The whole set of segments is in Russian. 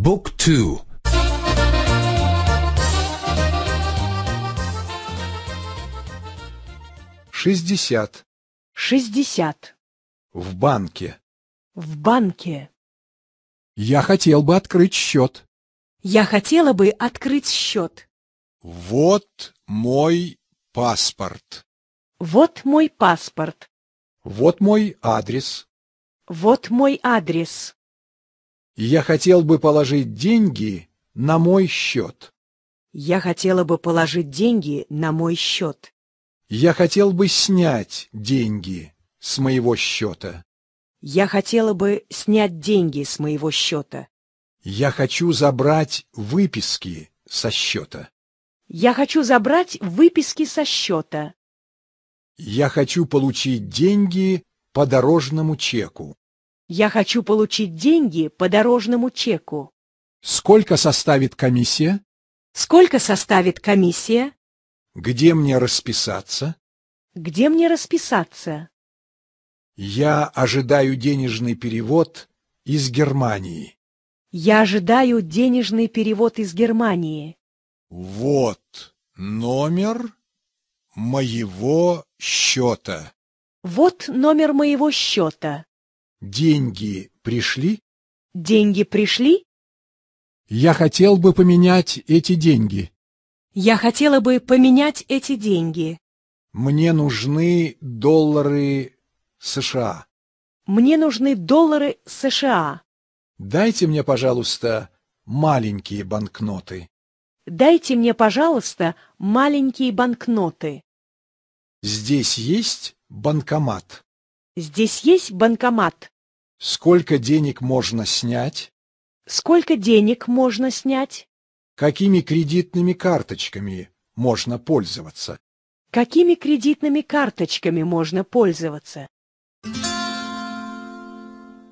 Book 2 60. 60. В банке. В банке. Я хотел бы открыть счет. Я хотела бы открыть счет. Вот мой паспорт. Вот мой паспорт. Вот мой адрес. Вот мой адрес. Я хотел бы положить деньги на мой счет. Я хотела бы положить деньги на мой счет. Я хотел бы снять деньги с моего счета. Я хотела бы снять деньги с моего счета. Я хочу забрать выписки со счета. Я хочу забрать выписки со счета. Я хочу получить деньги по дорожному чеку. Я хочу получить деньги по дорожному чеку. Сколько составит комиссия? Сколько составит комиссия? Где мне расписаться? Где мне расписаться? Я ожидаю денежный перевод из Германии. Я ожидаю денежный перевод из Германии. Вот номер моего счета. Вот номер моего счета. Деньги пришли? Деньги пришли? Я хотел бы поменять эти деньги. Я хотела бы поменять эти деньги. Мне нужны доллары США. Мне нужны доллары США. Дайте мне, пожалуйста, маленькие банкноты. Дайте мне, пожалуйста, маленькие банкноты. Здесь есть банкомат. Здесь есть банкомат? Сколько денег можно снять? Сколько денег можно снять? Какими кредитными карточками можно пользоваться? Какими кредитными карточками можно пользоваться?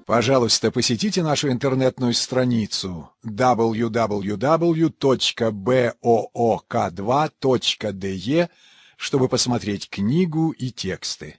Пожалуйста, посетите нашу интернетную страницу www.book2.de, чтобы посмотреть книгу и тексты.